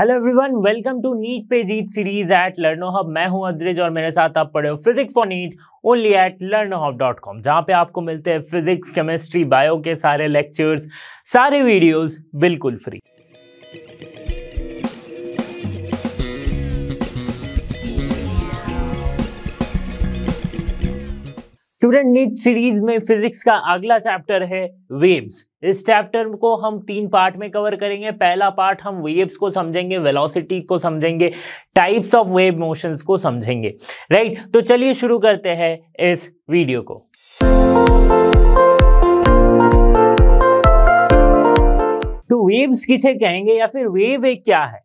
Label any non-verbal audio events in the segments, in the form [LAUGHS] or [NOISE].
Hello everyone welcome to NEET पे जीत series at Learno Hub मैं हूं अद्रिज और मेरे साथ आप पढ़े हो physics for NEET only at Learno Hub dot com जहाँ पे आपको मिलते हैं फिजिक्स केमिस्ट्री बायो के सारे लेक्चर्स सारे वीडियोस बिल्कुल फ्री स्टूडेंट नीट सीरीज में फिजिक्स का अगला चैप्टर है वेव्स इस चैप्टर को हम तीन पार्ट में कवर करेंगे पहला पार्ट हम वेव्स को समझेंगे वेलोसिटी को समझेंगे टाइप्स ऑफ वेव मोशंस को समझेंगे राइट तो चलिए शुरू करते हैं इस वीडियो को तो वेव्स किसे कहेंगे या फिर वेव एक क्या है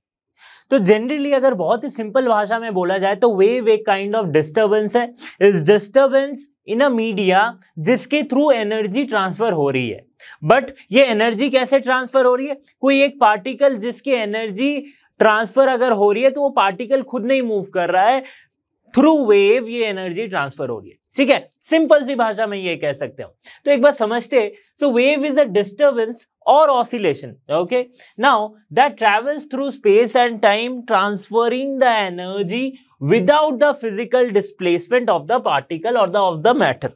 तो जनरली अगर बहुत ही सिंपल भाषा में बोला जाए तो वेव एक काइंड ऑफ डिस्टर्बेंस है इस डिस्टर्बेंस इन अ मीडिया जिसके थ्रू एनर्जी ट्रांसफर हो रही है बट ये एनर्जी कैसे ट्रांसफर हो रही है कोई एक पार्टिकल जिसकी एनर्जी ट्रांसफर अगर हो रही है तो वो पार्टिकल खुद नहीं मूव कर रहा है थ्रू वेव ये एनर्जी ट्रांसफर हो रही है ठीक है सिंपल सी भाषा में ये कह सकते हो तो एक बार समझते so wave is a disturbance और oscillation okay now that travels through space and time transferring the energy without the physical displacement of the particle और the of the matter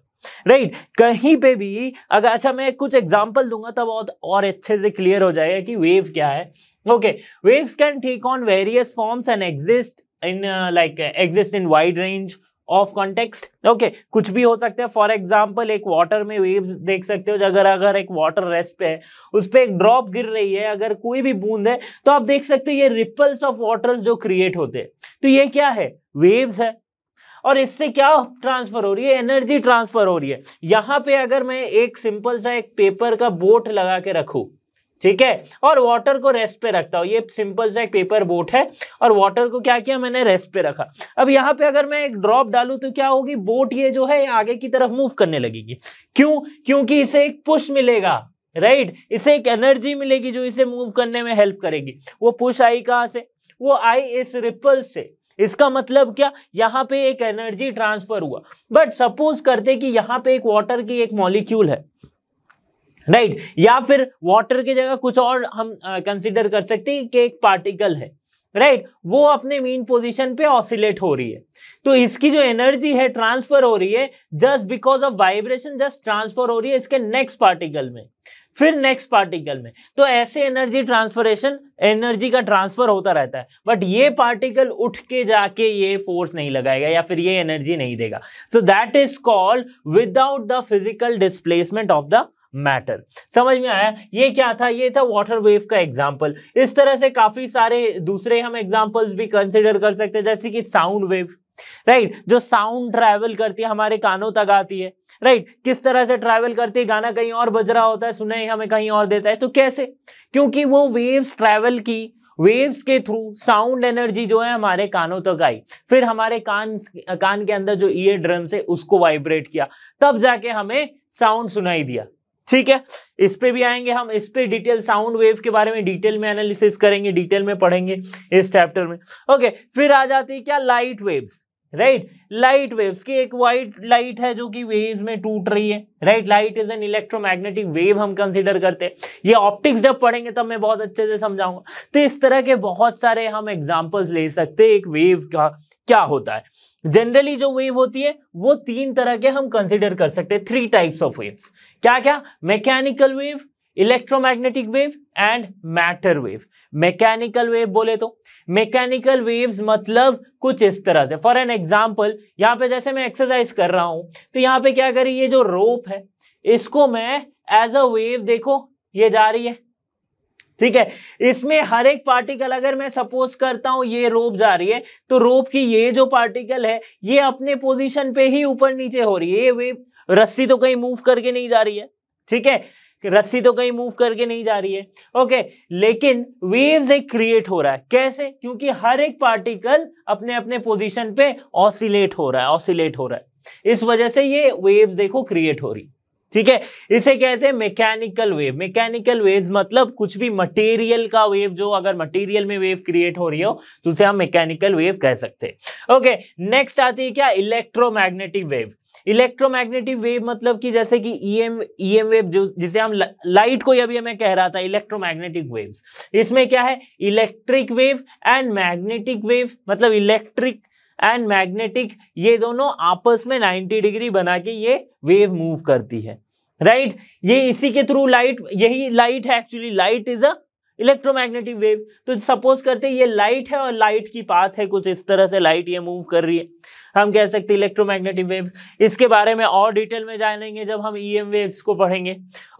right right? कहीं पे भी अगर अच्छा मैं कुछ एग्जाम्पल दूंगा तब बहुत और अच्छे से क्लियर हो जाएगा कि वेव क्या है okay waves can take on various forms and exist in like exist in wide range of context okay कुछ भी हो सकता है फॉर एग्जाम्पल एक वाटर में वेव्स देख सकते हो अगर अगर एक वाटर रेस्ट पे है उस पर एक ड्रॉप गिर रही है अगर कोई भी बूंद है तो आप देख सकते हो ये रिपल्स ऑफ वाटर्स जो क्रिएट होते हैं तो ये क्या है वेव्स है और इससे क्या ट्रांसफर हो रही है एनर्जी ट्रांसफर हो रही है यहाँ पे अगर मैं एक सिंपल सा एक पेपर का बोट लगा के रखू ठीक है और वाटर को रेस्ट पे रखता हूँ ये सिंपल सा एक पेपर बोट है और वाटर को क्या किया मैंने रेस्ट पे रखा अब यहाँ पे अगर मैं एक ड्रॉप डालू तो क्या होगी बोट ये जो है आगे की तरफ मूव करने लगेगी क्यों क्योंकि इसे एक पुश मिलेगा राइट right? इसे एक एनर्जी मिलेगी जो इसे मूव करने में हेल्प करेगी वो पुश आई कहां से वो आई इस रिपल से इसका मतलब क्या यहाँ पे एक एनर्जी ट्रांसफर हुआ बट सपोज करते कि यहाँ पे एक वाटर की एक मॉलिक्यूल है राइट right? या फिर वाटर की जगह कुछ और हम कंसिडर uh, कर सकते हैं कि एक पार्टिकल है राइट right? वो अपने मीन पोजीशन पे ऑसिलेट हो रही है तो इसकी जो एनर्जी है ट्रांसफर हो रही है just because of vibration just transfer हो रही है इसके नेक्स्ट पार्टिकल में फिर नेक्स्ट पार्टिकल में तो ऐसे एनर्जी ट्रांसफरेशन एनर्जी का ट्रांसफर होता रहता है बट ये पार्टिकल उठ के जाके ये फोर्स नहीं लगाएगा या फिर ये एनर्जी नहीं देगा so that is called without the physical displacement of the matter समझ में आया ये क्या था ये था वाटर वेव का एग्जाम्पल इस तरह से काफी सारे दूसरे हम एग्जाम्पल्स भी कंसिडर कर सकते हैं जैसे कि साउंड वेव राइट right? जो साउंड ट्रैवल करती है हमारे कानों तक आती है राइट right? किस तरह से ट्रैवल करती है गाना कहीं और बज रहा होता है सुने ही हमें कहीं और देता है तो कैसे क्योंकि वो वेव्स ट्रैवल की वेव्स के थ्रू साउंड एनर्जी जो है हमारे कानों तक आई फिर हमारे कान कान के अंदर जो ईयर ड्रम से उसको वाइब्रेट किया तब जाके हमें साउंड सुनाई दिया ठीक है इस पे भी आएंगे हम इस पे डिटेल साउंड वेव के बारे में डिटेल में एनालिसिस करेंगे डिटेल में पढ़ेंगे इस चैप्टर में ओके फिर आ जाती है क्या light waves right light waves की एक वाइट लाइट है जो कि वेव्स में टूट रही है right light is an electromagnetic wave हम कंसिडर करते हैं ये ऑप्टिक्स जब पढ़ेंगे तब मैं बहुत अच्छे से समझाऊंगा तो इस तरह के बहुत सारे हम एग्जाम्पल्स ले सकते एक वेव का क्या होता है जनरली जो वेव होती है वो तीन तरह के हम कंसिडर कर सकते हैं थ्री टाइप्स ऑफ वेव्स क्या क्या mechanical wave electromagnetic wave and matter wave mechanical wave बोले तो मैकेनिकल वेव्स मतलब कुछ इस तरह से फॉर एन एग्जाम्पल यहाँ पे जैसे मैं एक्सरसाइज कर रहा हूं तो यहाँ पे क्या करी ये जो रोप है इसको मैं एज अ वेव देखो ये जा रही है ठीक है इसमें हर एक पार्टिकल अगर मैं सपोज करता हूं ये रोप जा रही है तो रोप की ये जो पार्टिकल है ये अपने पोजीशन पे ही ऊपर नीचे हो रही है ये वेव रस्सी तो कहीं मूव करके नहीं जा रही है ठीक है रस्सी तो कहीं मूव करके नहीं जा रही है ओके लेकिन वेव्स एक क्रिएट हो रहा है कैसे क्योंकि हर एक पार्टिकल अपने अपने पोजीशन पे ऑसिलेट हो रहा है ऑसिलेट हो रहा है इस वजह से ये वेव्स देखो क्रिएट हो रही ठीक है इसे कहते हैं मैकेनिकल वेव मैकेनिकल वेव्स मतलब कुछ भी मटेरियल का वेव जो अगर मटेरियल में वेव क्रिएट हो रही हो तो उसे हम मैकेनिकल वेव कह सकते हैं ओके नेक्स्ट आती है क्या इलेक्ट्रोमैग्नेटिक वेव इलेक्ट्रोमैग्नेटिक वेव मतलब कि जैसे कि ईएम ईएम वेव जो जिसे हम लाइट को अभी मैं कह रहा था इलेक्ट्रोमैग्नेटिक वेव्स इसमें क्या है electric wave and magnetic wave मतलब इलेक्ट्रिक एंड मैग्नेटिक ये दोनों आपस में 90 डिग्री बना के ये वेव मूव करती है राइट right? ये इसी के थ्रू लाइट यही लाइट है actually light is a electromagnetic wave तो सपोज करते ये लाइट है और लाइट की पाथ है कुछ इस तरह से लाइट ये मूव कर रही है हम कह सकते हैं इलेक्ट्रोमैग्नेटिक वेव्स इसके बारे में और डिटेल में जानेंगे जब हम ईएम e वेव्स को पढ़ेंगे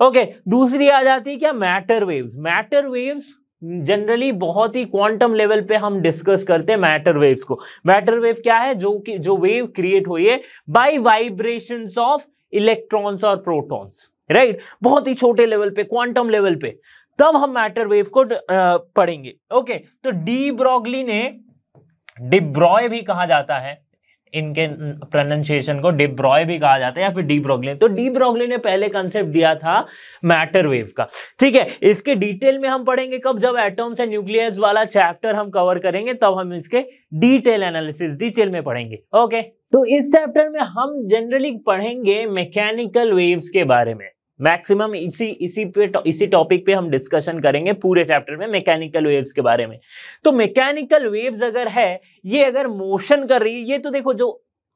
ओके दूसरी आ जाती है क्या matter waves matter waves generally बहुत ही क्वांटम लेवल पे हम डिस्कस करते हैं मैटर वेव्स को मैटर वेव क्या है जो कि जो वेव क्रिएट हुई है बाई वाइब्रेशन ऑफ इलेक्ट्रॉन्स और प्रोटॉन्स राइट right? बहुत ही छोटे लेवल पे क्वांटम लेवल पे तब हम मैटर वेव को पढ़ेंगे ओके तो डी ब्रॉगली ने डिब्रॉय भी कहा जाता है इनके प्रोनाउंसिएशन को डिब्रॉय भी कहा जाता है या फिर डी ब्रॉगली तो डी ब्रॉगली ने पहले कंसेप्ट दिया था मैटर वेव का ठीक है इसके डिटेल में हम पढ़ेंगे कब जब एटम्स एंड न्यूक्लियस वाला चैप्टर हम कवर करेंगे तब हम इसके डिटेल एनालिसिस डिटेल में पढ़ेंगे ओके तो इस चैप्टर में हम जनरली पढ़ेंगे मैकेनिकल वेव्स के बारे में मैक्सिमम इसी इसी पे इसी टॉपिक पे हम डिस्कशन करेंगे पूरे चैप्टर में मैकेनिकल वेव्स के बारे में तो मैकेनिकल वेव्स अगर है ये अगर मोशन कर रही है ये तो देखो जो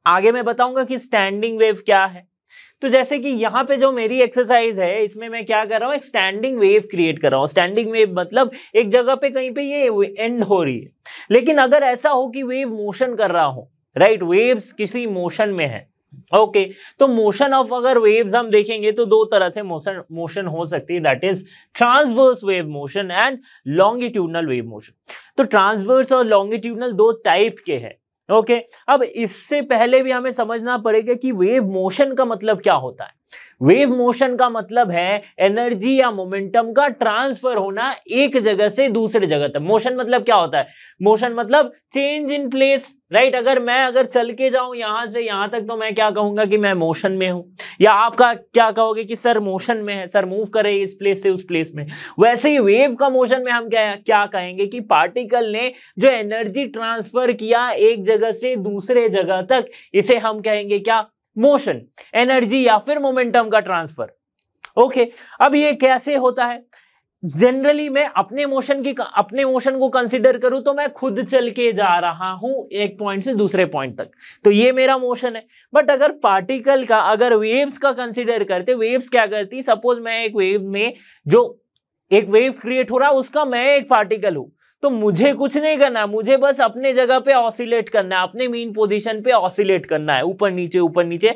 आगे मैं बताऊंगा कि स्टैंडिंग वेव क्या है तो जैसे कि यहाँ पे जो मेरी एक्सरसाइज है इसमें मैं क्या कर रहा हूँ एक स्टैंडिंग वेव क्रिएट कर रहा हूँ स्टैंडिंग वेव मतलब एक जगह पे कहीं पे ये एंड हो रही है लेकिन अगर ऐसा हो कि वेव मोशन कर रहा हो राइट वेव्स किसी मोशन में है ओके okay, तो मोशन ऑफ अगर वेव्स हम देखेंगे तो दो तरह से मोशन मोशन हो सकती है that is transverse wave motion and longitudinal wave motion तो ट्रांसवर्स और लॉन्गिट्यूडनल दो टाइप के हैं ओके okay, अब इससे पहले भी हमें समझना पड़ेगा कि वेव मोशन का मतलब क्या होता है वेव मोशन का मतलब है एनर्जी या मोमेंटम का ट्रांसफर होना एक जगह से दूसरे जगह तक मोशन मतलब क्या होता है मोशन मतलब चेंज इन प्लेस राइट अगर मैं अगर चल के जाऊं यहां से यहां तक तो मैं क्या कहूंगा कि मैं मोशन में हूं या आपका क्या कहोगे कि सर मोशन में है सर मूव करे इस प्लेस से उस प्लेस में वैसे ही वेव का मोशन में हम क्या क्या कहेंगे कि पार्टिकल ने जो एनर्जी ट्रांसफर किया एक जगह से दूसरे जगह तक इसे हम कहेंगे क्या मोशन एनर्जी या फिर मोमेंटम का ट्रांसफर ओके okay, अब ये कैसे होता है जनरली मैं अपने मोशन की अपने मोशन को कंसिडर करूं तो मैं खुद चल के जा रहा हूं एक पॉइंट से दूसरे पॉइंट तक तो ये मेरा मोशन है बट अगर पार्टिकल का अगर वेव्स का कंसिडर करते वेव्स क्या करती सपोज मैं एक वेव में जो एक वेव क्रिएट हो रहा है उसका मैं एक पार्टिकल हूं तो मुझे कुछ नहीं करना मुझे बस अपने जगह पे ऑसिलेट करना है अपने मेन पोजीशन पे ऑसिलेट करना है ऊपर नीचे ऊपर नीचे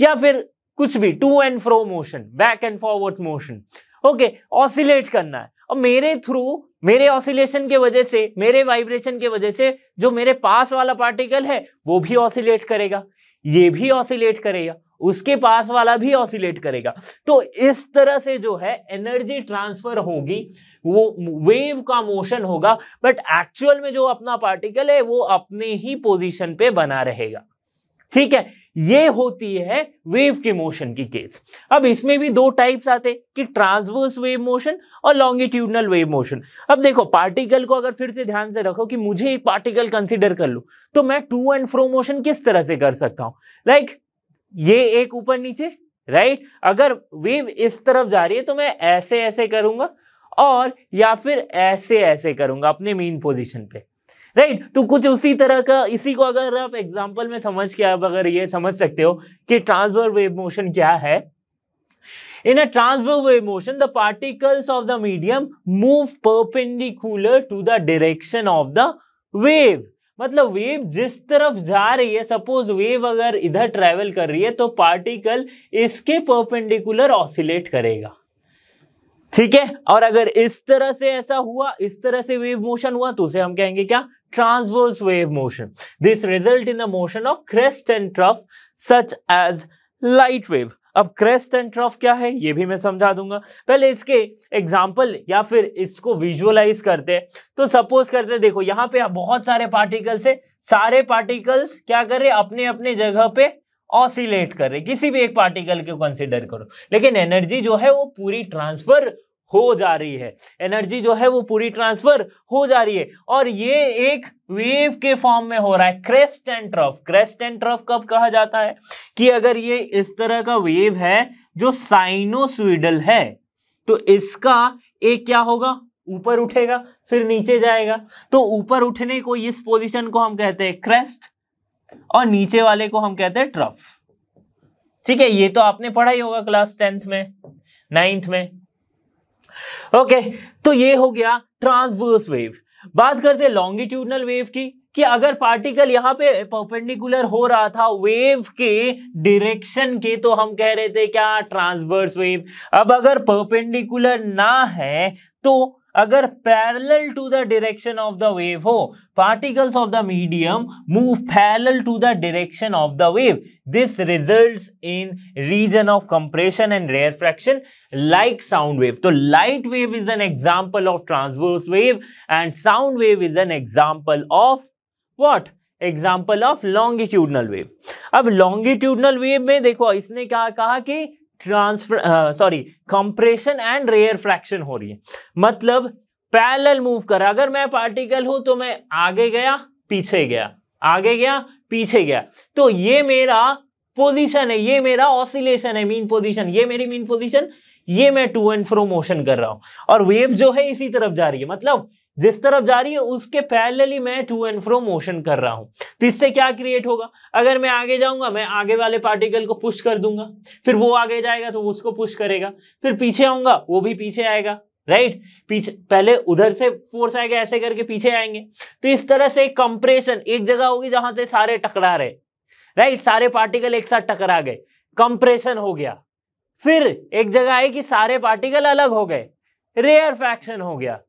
या फिर कुछ भी to and fro motion back and forward motion okay oscillate करना है और मेरे थ्रू मेरे ऑसिलेशन के वजह से मेरे वाइब्रेशन के वजह से जो मेरे पास वाला पार्टिकल है वो भी ऑसिलेट करेगा ये भी ऑसिलेट करेगा उसके पास वाला भी ऑसिलेट करेगा तो इस तरह से जो है एनर्जी ट्रांसफर होगी वो वेव का मोशन होगा बट एक्चुअल में जो अपना पार्टिकल है वो अपने ही पोजीशन पे बना रहेगा ठीक है ये होती है वेव के मोशन की केस अब इसमें भी दो टाइप्स आते कि ट्रांसवर्स वेव मोशन और लॉन्गिट्यूडनल वेव मोशन अब देखो पार्टिकल को अगर फिर से ध्यान से रखो कि मुझे एक पार्टिकल कंसिडर कर लूँ तो मैं टू एंड फ्रो मोशन किस तरह से कर सकता हूं लाइक like, ये एक ऊपर नीचे राइट अगर वेव इस तरफ जा रही है तो मैं ऐसे ऐसे करूंगा और या फिर ऐसे ऐसे करूंगा अपने मेन पोजीशन पे राइट right? तो कुछ उसी तरह का इसी को अगर आप एग्जाम्पल में समझ के आप अगर ये समझ सकते हो कि ट्रांसवर वेव मोशन क्या है in a transverse wave motion the particles of the medium move perpendicular to the direction of the wave मतलब वेव जिस तरफ जा रही है सपोज वेव अगर इधर ट्रेवल कर रही है तो पार्टिकल इसके परपेंडिकुलर ऑसिलेट करेगा ठीक है और अगर इस तरह से ऐसा हुआ इस तरह से वेव मोशन हुआ तो उसे हम कहेंगे क्या transverse wave motion this result in the motion of crest and trough such as light wave अब क्रेस्ट एंड ट्रफ क्या है ये भी मैं समझा दूंगा पहले इसके एग्जाम्पल या फिर इसको विजुअलाइज करते हैं तो सपोज करते देखो यहाँ पे आप बहुत सारे पार्टिकल्स है सारे पार्टिकल्स क्या कर रहे अपने अपने जगह पे ऑसिलेट कर रहे किसी भी एक पार्टिकल को कंसिडर करो लेकिन एनर्जी जो है वो पूरी ट्रांसफर हो जा रही है एनर्जी जो है वो पूरी ट्रांसफर हो जा रही है और ये एक वेव के फॉर्म में हो रहा है crest and trough crest and trough कब कहा जाता है कि अगर ये इस तरह का वेव है जो साइनोसुइडल है तो इसका एक क्या होगा ऊपर उठेगा फिर नीचे जाएगा तो ऊपर उठने को इस पोजिशन को हम कहते हैं क्रेस्ट और नीचे वाले को हम कहते हैं ट्रफ ठीक है ये तो आपने पढ़ा ही होगा क्लास टेंथ में नाइन्थ में ओके तो ये हो गया ट्रांसवर्स वेव बात करते हैं लॉन्गिट्यूडनल वेव की कि अगर पार्टिकल यहां पे परपेंडिकुलर हो रहा था वेव के डायरेक्शन के तो हम कह रहे थे क्या ट्रांसवर्स वेव अब अगर परपेंडिकुलर ना है तो अगर parallel to the direction of the wave हो particles of the medium move parallel to the direction of the wave this results in region of compression and rarefaction like sound wave तो light wave is an example of transverse wave and sound wave is an example of what example of longitudinal wave अब longitudinal wave में देखो इसने क्या कहा कि transfer sorry compression and rarefaction हो रही है मतलब पैरेलल मूव कर अगर मैं पार्टिकल हूं तो मैं आगे गया पीछे गया आगे गया पीछे गया तो ये मेरा पोजीशन है ये मेरा ऑसिलेशन है मीन पोजीशन ये मेरी मीन पोजीशन ये मैं टू एंड फ्रो मोशन कर रहा हूं और वेव जो है इसी तरफ जा रही है मतलब जिस तरफ जा रही है उसके पैरेलली मैं टू एंड फ्रो मोशन कर रहा हूं तो इससे क्या क्रिएट होगा अगर मैं आगे जाऊंगा मैं आगे वाले पार्टिकल को पुश कर दूंगा फिर वो आगे जाएगा तो उसको पुश करेगा फिर पीछे आऊंगा वो भी पीछे आएगा राइट पीछे पहले उधर से फोर्स आएगा ऐसे करके पीछे आएंगे तो इस तरह से कंप्रेशन एक जगह होगी जहां से सारे टकरा रहे राइट सारे पार्टिकल एक साथ टकरा गए कंप्रेशन हो गया फिर एक जगह आई कि सारे पार्टिकल अलग हो गए रेयर फैक्शन हो गया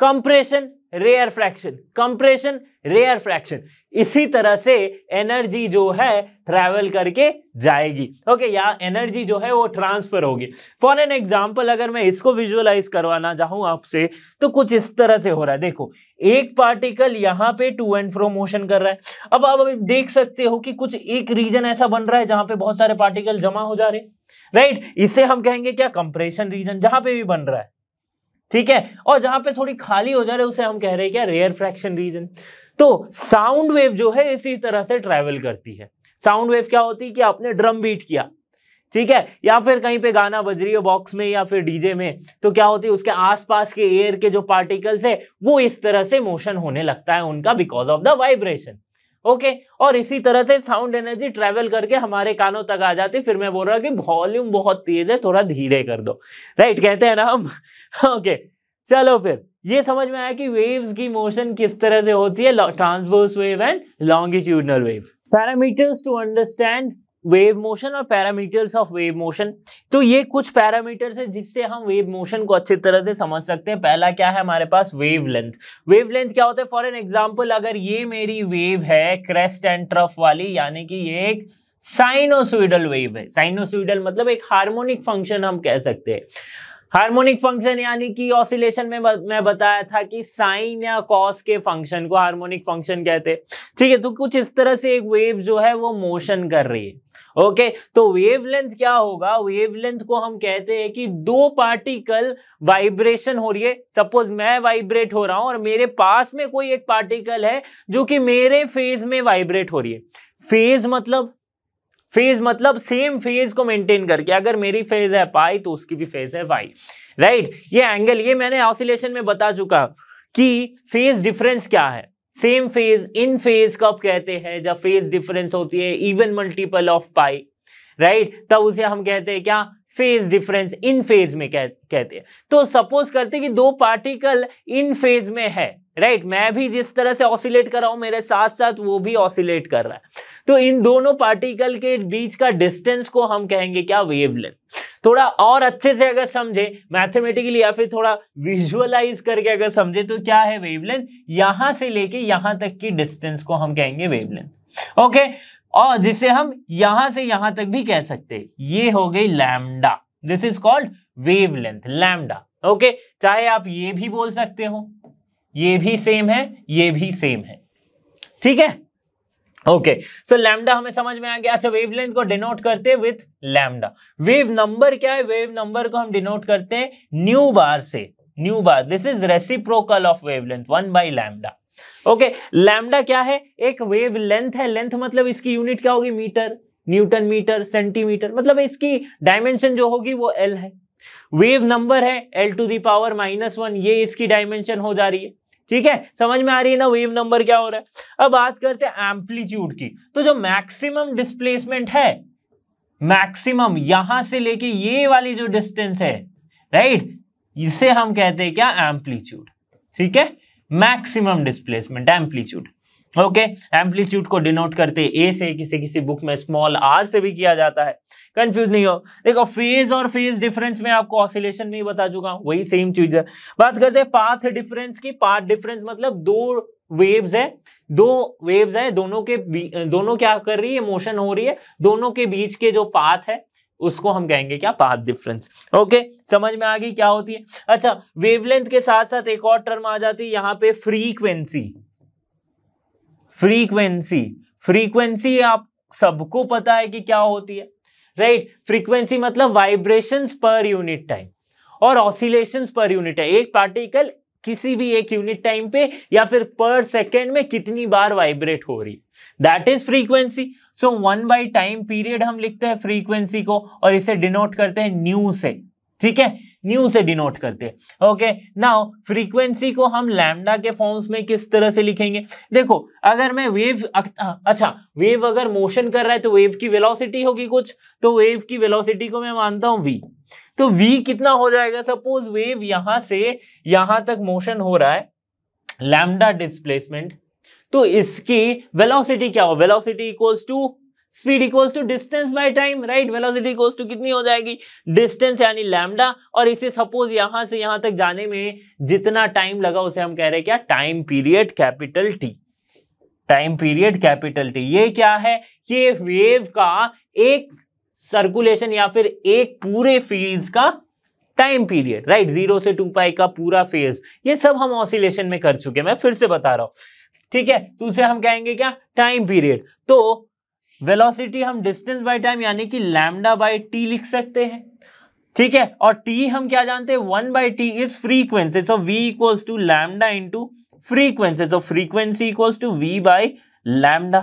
compression rarefaction compression rarefaction इसी तरह से एनर्जी जो है ट्रैवल करके जाएगी ओके okay, या एनर्जी जो है वो ट्रांसफर होगी फॉर एन एग्जाम्पल अगर मैं इसको विजुअलाइज करवाना चाहूं आपसे तो कुछ इस तरह से हो रहा है देखो एक पार्टिकल यहाँ पे टू एंड फ्रो मोशन कर रहा है अब आप अभी देख सकते हो कि कुछ एक रीजन ऐसा बन रहा है जहां पे बहुत सारे पार्टिकल जमा हो जा रहे राइट right? इसे हम कहेंगे क्या कंप्रेशन रीजन जहां पे भी बन रहा है ठीक है और जहां पे थोड़ी खाली हो जा रही है उसे हम कह रहे हैं क्या रेयर फ्रैक्शन रीजन तो साउंड वेव जो है इसी तरह से ट्रेवल करती है साउंड वेव क्या होती है कि आपने ड्रम बीट किया ठीक है या फिर कहीं पे गाना बज रही हो बॉक्स में या फिर डीजे में तो क्या होती है उसके आसपास के एयर के जो पार्टिकल्स है वो इस तरह से मोशन होने लगता है उनका because of the vibration okay और इसी तरह से साउंड एनर्जी ट्रेवल करके हमारे कानों तक आ जाती फिर मैं बोल रहा कि वॉल्यूम बहुत तेज है थोड़ा धीरे कर दो राइट कहते हैं ना हम ओके चलो फिर ये समझ में आया कि वेव्स की मोशन किस तरह से होती है transverse wave and longitudinal wave parameters to understand wave motion और पैरामीटर्स ऑफ वेव मोशन तो ये कुछ पैरामीटर्स है जिससे हम वेव मोशन को अच्छी तरह से समझ सकते हैं पहला क्या है हमारे पास वेव लेंथ वेव लेंथ क्या होता है फॉर एन एग्जाम्पल अगर ये मेरी वेव है क्रेस्ट एंड ट्रफ वाली यानी कि ये एक साइनोसोइडल वेव है साइनोसोइडल मतलब एक हार्मोनिक फंक्शन हम कह सकते हैं हार्मोनिक फंक्शन यानी कि ऑसिलेशन में मैं बताया था कि साइन या कॉस के फंक्शन को हार्मोनिक फंक्शन कहते हैं ठीक है तो कुछ इस तरह से एक वेव जो है वो मोशन कर रही है ओके तो वेवलेंथ क्या होगा वेवलेंथ को हम कहते हैं कि दो पार्टिकल वाइब्रेशन हो रही है सपोज मैं वाइब्रेट हो रहा हूं और मेरे पास में कोई एक पार्टिकल है जो कि मेरे फेज में वाइब्रेट हो रही है फेज मतलब फेज मतलब सेम फेज को मेंटेन करके अगर मेरी फेज है पाई तो उसकी भी फेज है वाई राइट ये एंगल ये मैंने ऑसिलेशन में बता चुका कि फेज डिफरेंस क्या है सेम फेज इन फेज कब कहते हैं जब फेज डिफरेंस होती है even multiple of pi right right? तब उसे हम कहते हैं क्या फेज डिफरेंस इन फेज में कह, कहते हैं तो सपोज करते कि दो पार्टिकल इन फेज में है राइट right, मैं भी जिस तरह से ऑसिलेट कर रहा हूं मेरे साथ साथ वो भी ऑसिलेट कर रहा है तो इन दोनों पार्टिकल के बीच का डिस्टेंस को हम कहेंगे क्या वेवलेंथ थोड़ा और अच्छे से अगर समझे मैथमेटिकली या फिर थोड़ा विजुअलाइज करके अगर समझे तो क्या है वेवलेंथ यहां से लेके यहां तक की डिस्टेंस को हम कहेंगे वेवलेंथ ओके और जिसे हम यहां से यहां तक भी कह सकते ये हो गई lambda this is called wavelength lambda okay चाहे आप ये भी बोल सकते हो ये भी सेम है ये भी सेम है ठीक है ओके सो लैमडा हमें समझ में आ गया अच्छा वेवलेंथ को डिनोट करते हैं विथ लैमडा वेव नंबर क्या है वेव नंबर को हम डिनोट करते हैं न्यू बार से nu bar this is reciprocal of wavelength one by lambda okay lambda क्या है एक वेव लेंथ है लेंथ मतलब इसकी यूनिट क्या होगी मीटर न्यूटन मीटर सेंटीमीटर मतलब इसकी डायमेंशन जो होगी वो एल है वेव नंबर है L to the power minus one ये इसकी डायमेंशन हो जा रही है ठीक है समझ में आ रही है ना वेव नंबर क्या हो रहा है अब बात करते हैं एम्पलीट्यूड की तो जो मैक्सिमम डिस्प्लेसमेंट है मैक्सिमम यहां से लेके ये वाली जो डिस्टेंस है राइट इसे हम कहते हैं क्या एम्पलीट्यूड ठीक है maximum displacement amplitude okay amplitude को डिनोट करते ए से किसी किसी बुक में स्मॉल आर से भी किया जाता है कंफ्यूज नहीं हो देखो फेज और फेज डिफरेंस में आपको ऑसिलेशन में ही बता चुका हूं वही सेम चीज है बात करते हैं पाथ डिफरेंस की पाथ डिफरेंस मतलब दो वेव्स है दो वेव्स है दोनों के दोनों क्या कर रही है मोशन हो रही है दोनों के बीच के जो पाथ है उसको हम कहेंगे क्या पाथ डिफरेंस ओके समझ में आ गई क्या होती है अच्छा वेवलेंथ के साथ साथ एक और टर्म आ जाती है यहाँ पे फ्रीक्वेंसी फ्रीक्वेंसी फ्रीक्वेंसी आप सबको पता है कि क्या होती है राइट right? फ्रीक्वेंसी मतलब वाइब्रेशंस पर यूनिट टाइम और ऑसिलेशंस पर यूनिट टाइम एक पार्टिकल किसी भी एक यूनिट टाइम पे या फिर पर सेकेंड में कितनी बार वाइब्रेट हो रही that is frequency so one by time period हम लिखते हैं फ्रीक्वेंसी को और इसे डिनोट करते हैं न्यू से ठीक है न्यू से डिनोट करते हैं ओके नाउ फ्रीक्वेंसी को हम लैमडा के फॉर्म्स में किस तरह से लिखेंगे देखो अगर मैं वेव अच्छा वेव अगर मोशन कर रहा है तो वेव की वेलोसिटी होगी कुछ तो वेव की वेलोसिटी को मैं मानता हूं वी तो वी कितना हो जाएगा सपोज वेव यहां से यहां तक मोशन हो रहा है लैमडा डिस्प्लेसमेंट तो इसकी वेलोसिटी क्या हो velocity equals to speed equals to distance by time right velocity equals to कितनी हो जाएगी डिस्टेंस यानी लैमडा और इसे सपोज यहां से यहां तक जाने में जितना टाइम लगा उसे हम कह रहे हैं क्या time period capital T time period capital T ये क्या है ये वेव का एक सर्कुलेशन या फिर एक पूरे फेज का टाइम पीरियड राइट जीरो से टू पाई का पूरा फेज ये सब हम ऑसिलेशन में कर चुके हैं मैं फिर से बता रहा हूं ठीक है तो उसे हम कहेंगे क्या टाइम पीरियड तो वेलोसिटी हम डिस्टेंस बाय टाइम यानी कि लैमडा बाय टी लिख सकते हैं ठीक है और टी हम क्या जानते हैं one by T is frequency so V equals to lambda into frequency so frequency equals to V by lambda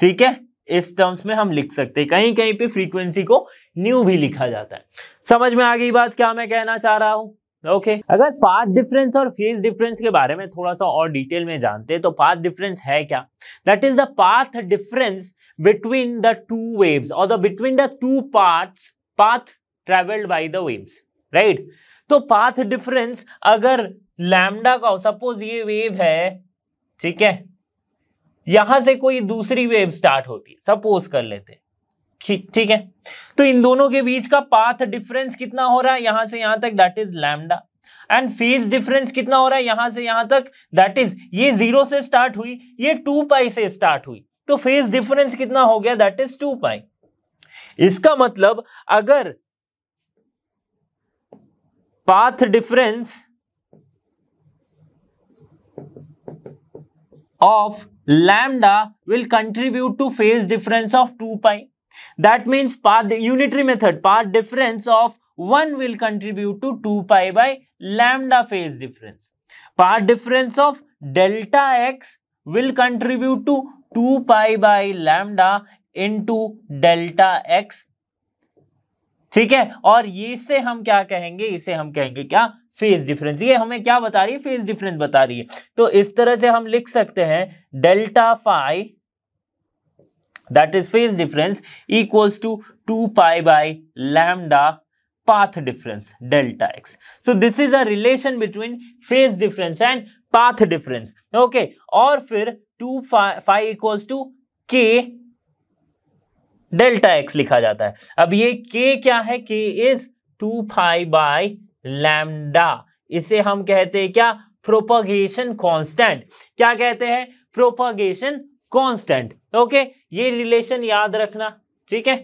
ठीक है इस टर्म्स में हम लिख सकते हैं कहीं कहीं पे फ्रीक्वेंसी को न्यू भी लिखा जाता है समझ में आ गई बात क्या मैं कहना चाह रहा हूं ओके okay. अगर पाथ डिफरेंस और फेज डिफरेंस के बारे में थोड़ा सा और डिटेल में जानते हैं तो पाथ डिफरेंस है क्या that is the path difference between the two waves और the between the two parts path travelled by the waves right तो पाथ डिफरेंस अगर लैमडा का सपोज ये वेव है ठीक है यहां से कोई दूसरी वेव स्टार्ट होती है सपोज कर लेते हैं ठीक है तो इन दोनों के बीच का पाथ डिफरेंस कितना हो रहा है यहां से यहां तक that is lambda and phase difference कितना हो रहा है यहां से यहां तक दैट इज ये जीरो से स्टार्ट हुई ये टू पाई से स्टार्ट हुई तो फेज डिफरेंस कितना हो गया दैट इज टू पाई इसका मतलब अगर path difference of lambda will contribute to phase difference of two pi that means path unitary method path difference of one will contribute to two pi by lambda phase difference path difference of delta X will contribute to two pi by lambda in delta X ठीक है और ये से हम क्या कहेंगे इसे हम कहेंगे क्या फेज डिफरेंस ये हमें क्या बता रही है फेज डिफरेंस बता रही है तो इस तरह से हम लिख सकते हैं delta phi that is phase difference equals to 2 pi by lambda path difference delta x so this is a relation between phase difference and path difference okay और फिर 2 phi, phi equals to k delta X लिखा जाता है अब ये k क्या है k is 2 phi by lambda इसे हम कहते हैं क्या प्रोपागेशन कांस्टेंट क्या कहते हैं प्रोपागेशन कांस्टेंट ओके ये रिलेशन याद रखना ठीक है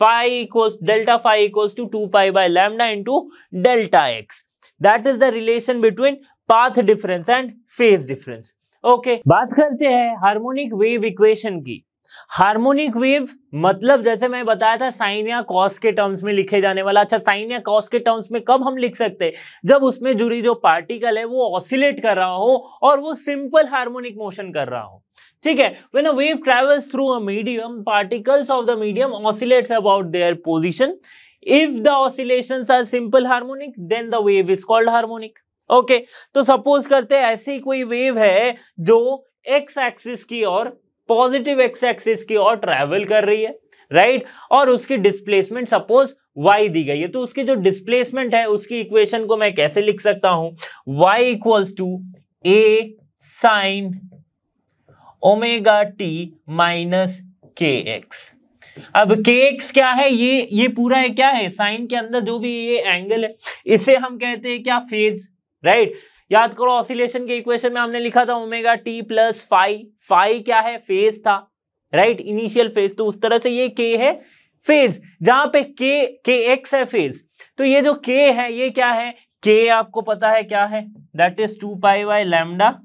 phi equals delta phi equals to two pi by lambda into delta X that is the relation between path difference and phase difference okay बात करते हैं हार्मोनिक वेव इक्वेशन की harmonic wave मतलब जैसे मैं बताया था साइन या कॉस के टर्म्स में लिखे जाने वाला अच्छा साइन या कॉस के टर्म्स में कब हम लिख सकते हैं जब उसमें जुड़ी जो पार्टिकल है वो ऑसिलेट कर रहा हो और वो सिंपल हार्मोनिक मोशन कर रहा हो ठीक है when a wave travels through a medium particles of the medium oscillates about their position if the oscillation are simple harmonic then the wave is called harmonic okay तो suppose करते हैं ऐसी कोई वेव है जो एक्स एक्सिस की ओर positive X axis की और ट्रेवल कर रही है राइट right? और उसकी डिस्प्लेसमेंट सपोज वाई दी गई है तो उसकी जो डिस्प्लेसमेंट है उसकी इक्वेशन को मैं कैसे लिख सकता हूं Y equals to A sine omega T minus K X अब के एक्स क्या है ये ये पूरा है क्या है साइन के अंदर जो भी ये एंगल है इसे हम कहते हैं क्या फेज राइट याद करो ऑसिलेशन के इक्वेशन में हमने लिखा था omega T plus phi phi क्या है फेज था राइट इनिशियल फेज तो उस तरह से ये के है फेज जहां पे के के एक्स है फेज तो ये जो के है ये क्या है के आपको पता है क्या है that is two pi by lambda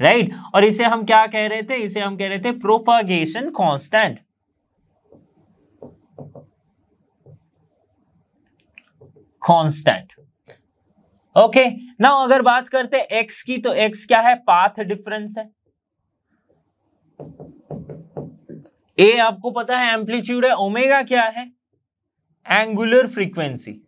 right right? और इसे हम क्या कह रहे थे इसे हम कह रहे थे प्रोपागेशन कांस्टेंट कांस्टेंट ओके ना अगर बात करते एक्स की तो एक्स क्या है पाथ डिफरेंस है ए आपको पता है एम्पलीट्यूड है ओमेगा क्या है एंगुलर फ्रीक्वेंसी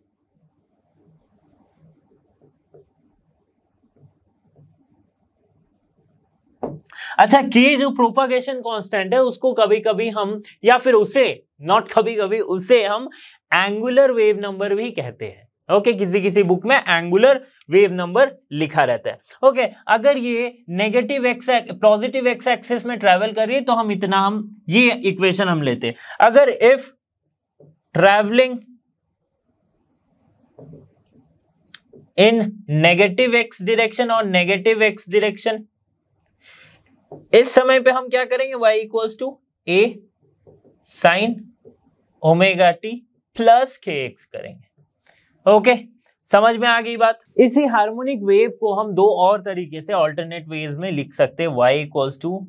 अच्छा के जो प्रोपागेशन कांस्टेंट है उसको कभी कभी हम या फिर उसे नॉट कभी कभी उसे हम एंगुलर वेव नंबर भी कहते हैं ओके okay, किसी किसी बुक में एंगुलर वेव नंबर लिखा रहता है ओके okay, अगर ये negative X positive X axis में ट्रेवल कर रही है तो हम इतना हम ये इक्वेशन हम लेते हैं अगर if travelling in negative X direction और नेगेटिव एक्स डिरेक्शन इस समय पे हम क्या करेंगे y equals to A sine omega T plus K X करेंगे ओके समझ में आ गई बात इसी हार्मोनिक वेव को हम दो और तरीके से ऑल्टरनेट वेव में लिख सकते हैं y equals to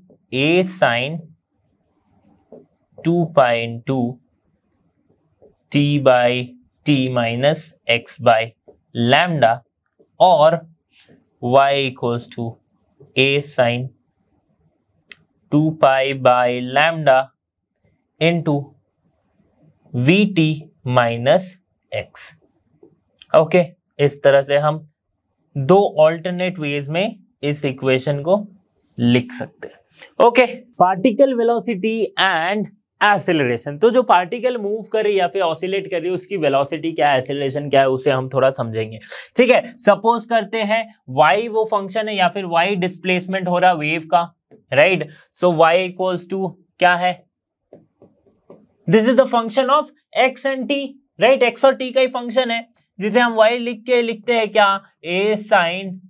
A sine two pi to T by T minus X by lambda और y equals to A sine two pi by lambda into V T minus X okay इस तरह से हम दो ऑल्टरनेट वेज में इस equation को लिख सकते हैं okay particle velocity and acceleration तो जो पार्टिकल मूव कर रही है या फिर ऑसिलेट कर रही है उसकी वेलोसिटी क्या है एसिलेशन क्या है उसे हम थोड़ा समझेंगे ठीक है सपोज करते हैं वाई वो फंक्शन है या फिर वाई डिस्प्लेसमेंट हो रहा वेव का right so Y equals to क्या है this is the function of X and T right X और टी का ही फंक्शन है जिसे हम वाई लिख के लिखते हैं क्या A sine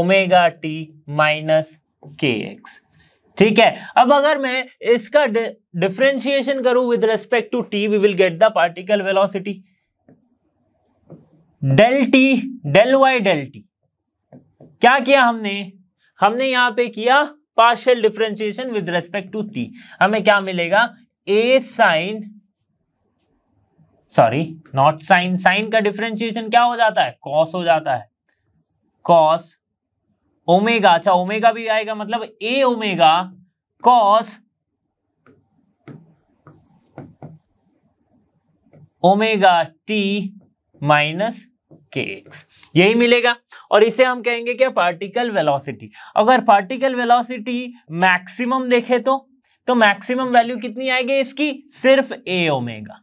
omega T minus K X ठीक है अब अगर मैं इसका डिफ्रेंशिएशन करूं with respect to T we will get the particle velocity del T del Y del T क्या किया हमने हमने यहां पे किया partial differentiation with respect to T हमें क्या मिलेगा A sine sorry not sine sine का डिफ्रेंशिएशन क्या हो जाता है कॉस हो जाता है कॉस ओमेगा अच्छा ओमेगा भी आएगा मतलब A omega cos omega T minus K X यही मिलेगा और इसे हम कहेंगे क्या पार्टिकल वेलोसिटी अगर पार्टिकल वेलोसिटी मैक्सिमम देखे तो तो मैक्सिमम वैल्यू कितनी आएगी इसकी सिर्फ ए ओमेगा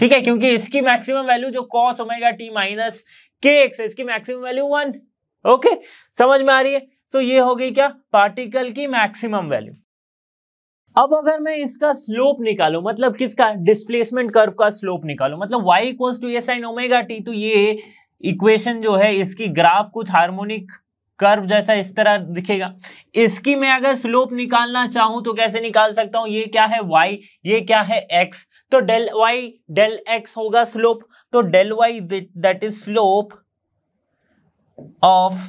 ठीक है क्योंकि इसकी मैक्सिमम वैल्यू जो cos omega T minus K X इसकी मैक्सिमम वैल्यू वन ओके समझ में आ रही है सो तो so, ये हो गई क्या पार्टिकल की मैक्सिमम वैल्यू अब अगर मैं इसका स्लोप निकालू मतलब किसका डिस्प्लेसमेंट कर्व का स्लोप निकालू मतलब y इक्वल टू ये साइन ओमेगा टी तो ये इक्वेशन जो है इसकी ग्राफ कुछ हार्मोनिक कर्व जैसा इस तरह दिखेगा इसकी मैं अगर स्लोप निकालना चाहूं तो कैसे निकाल सकता हूं ये क्या है y ये क्या है x तो डेल y डेल x होगा स्लोप तो del y that is slope of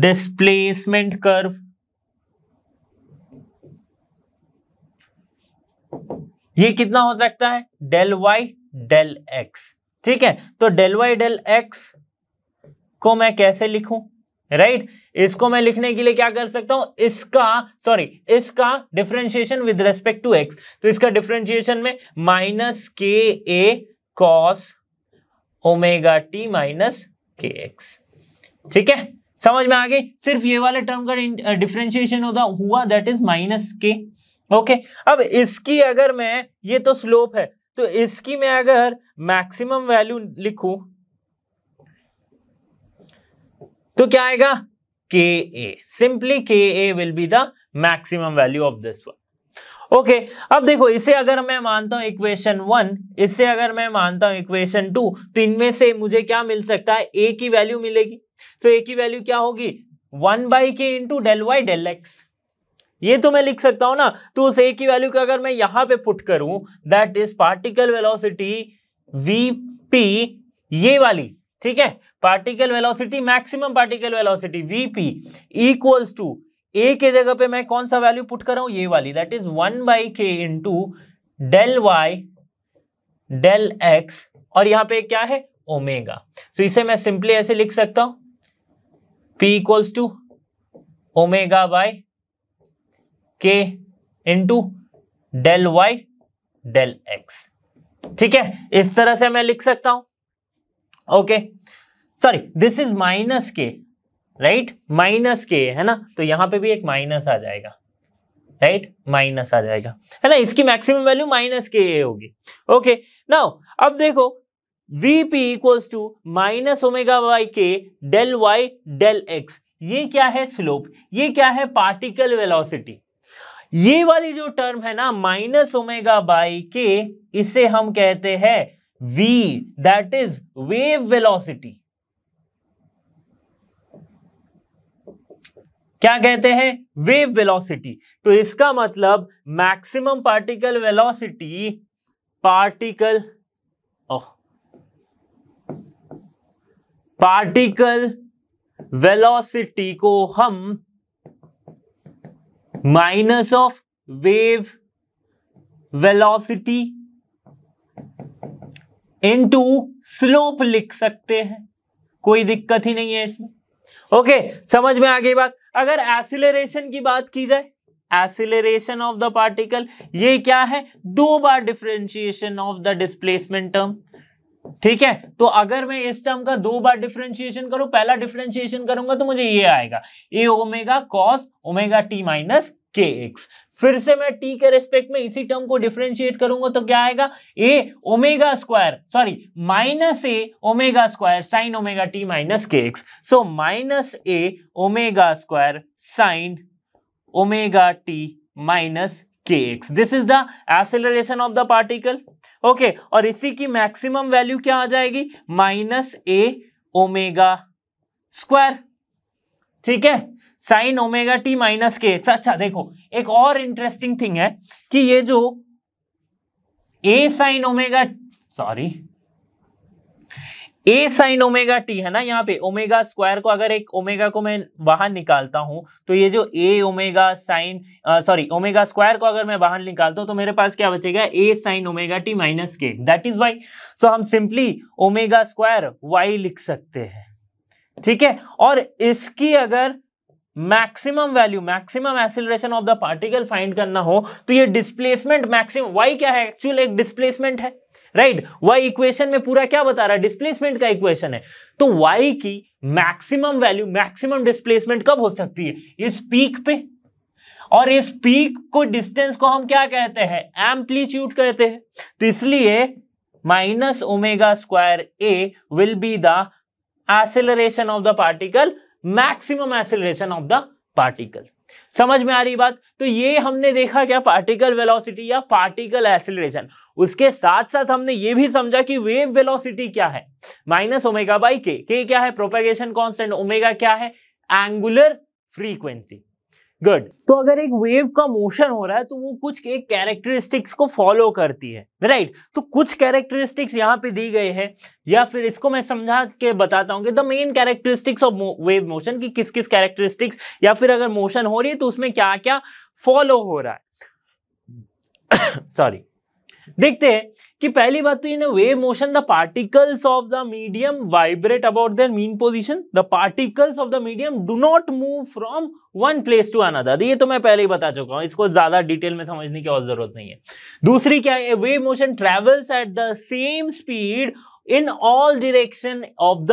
displacement curve ये कितना हो सकता है डेल वाई डेल एक्स ठीक है तो डेल वाई डेल एक्स को मैं कैसे लिखूं राइट right? इसको मैं लिखने के लिए क्या कर सकता हूं इसका सॉरी इसका differentiation with respect to X तो इसका डिफ्रेंशिएशन में minus K A cos omega T minus K X ठीक है समझ में आ गई सिर्फ ये वाले टर्म का डिफ्रेंशिएशन होता हुआ that is minus K okay अब इसकी अगर मैं ये तो स्लोप है तो इसकी मैं अगर मैक्सिमम वैल्यू लिखू तो क्या आएगा के A simply K A will be the maximum value of this one okay अब देखो इसे अगर मैं मानता हूं इक्वेशन वन इससे अगर मैं मानता हूं इक्वेशन टू तो इनमें से मुझे क्या मिल सकता है ए की वैल्यू मिलेगी तो ए की वैल्यू क्या होगी one by K into del Y del X ये तो मैं लिख सकता हूं ना तो उस ए की वैल्यू का अगर मैं यहां पे पुट करूं that is particle velocity V P ये वाली ठीक है particle velocity maximum particle velocity V P equals to A के जगह पे मैं कौन सा वैल्यू पुट कर रहा हूं ये वाली that is one by K into del Y del X और यहां पे क्या है ओमेगा तो इसे मैं सिंपली ऐसे लिख सकता हूं P equals to omega by K into del Y del X ठीक है इस तरह से मैं लिख सकता हूं okay sorry this is minus K right minus K है ना तो यहां पे भी एक माइनस आ जाएगा राइट right? माइनस आ जाएगा है ना इसकी मैक्सिमम वैल्यू माइनस के होगी ओके नाउ अब देखो V P equals to minus omega by K del Y del X ये क्या है स्लोप ये क्या है पार्टिकल वेलोसिटी ये वाली जो टर्म है ना माइनस ओमेगा बाई के इसे हम कहते हैं v that is wave velocity क्या कहते हैं वेव वेलोसिटी तो इसका मतलब maximum particle velocity particle oh particle velocity को हम minus of wave velocity into slope लिख सकते हैं कोई दिक्कत ही नहीं है इसमें ओके okay, समझ में आ गई बात अगर एसिलेशन की बात की जाए एसिलेशन ऑफ द पार्टिकल ये क्या है दो बार differentiation of the displacement term ठीक है तो अगर मैं इस टर्म का दो बार डिफ्रेंशिएशन करूं पहला डिफ्रेंशिएशन करूंगा तो मुझे ये आएगा A omega cos omega T minus K X फिर से मैं टी के रेस्पेक्ट में इसी टर्म को डिफ्रेंशिएट करूंगा तो क्या आएगा A omega square sorry minus A omega square sine omega T minus K X so minus A omega square sine omega T minus K X this is the acceleration of the particle okay और इसी की maximum value क्या आ जाएगी minus A omega square ठीक है sign omega T minus के अच्छा देखो एक और इंटरेस्टिंग थिंग है कि ये जो A sine omega sorry A sine omega T है ना यहाँ पे ओमेगा स्क्वायर को अगर एक ओमेगा को मैं बाहर निकालता हूं तो ये जो A omega sine sorry omega square को अगर मैं बाहर निकालता हूं तो मेरे पास क्या बचेगा A sine omega T minus K that is Y so हम सिंपली ओमेगा स्क्वायर वाई लिख सकते हैं ठीक है और इसकी अगर maximum value maximum acceleration of the particle find करना हो तो ये डिस्प्लेसमेंट मैक्सिमम वाई क्या है एक्चुअल एक डिस्प्लेसमेंट है राइट वाई इक्वेशन में पूरा क्या बता रहा है डिस्प्लेसमेंट का इक्वेशन है तो वाई की मैक्सिमम वैल्यू मैक्सिमम डिस्प्लेसमेंट कब हो सकती है इस पीक पे और इस पीक को डिस्टेंस को हम क्या कहते हैं एम्पलीट्यूड कहते हैं तो इसलिए minus omega square A will be the acceleration of the particle maximum acceleration of the particle समझ में आ रही बात तो ये हमने देखा क्या पार्टिकल वेलोसिटी या पार्टिकल एसेलरेशन उसके साथ साथ हमने ये भी समझा कि वेव वेलोसिटी क्या है माइनस ओमेगा बाई के के क्या है प्रोपेगेशन कॉन्स्टेंट ओमेगा क्या है एंगुलर फ्रीक्वेंसी गुड तो अगर एक वेव का मोशन हो रहा है तो वो कुछ एक कैरेक्टरिस्टिक्स को फॉलो करती है राइट right? तो कुछ कैरेक्टरिस्टिक्स यहाँ पे दी गई है या फिर इसको मैं समझा के बताता हूँ कि the main characteristics of wave motion की किस किस कैरेक्टरिस्टिक्स या फिर अगर मोशन हो रही है तो उसमें क्या क्या फॉलो हो रहा है सॉरी [COUGHS] देखते हैं कि पहली बात तो in wave motion the particles of the medium vibrate about their mean position the particles of the medium do not move from one place to another ये तो मैं पहले ही बता चुका हूं इसको ज्यादा डिटेल में समझने की और जरूरत नहीं है दूसरी क्या है wave motion travels at the same speed in all direction of the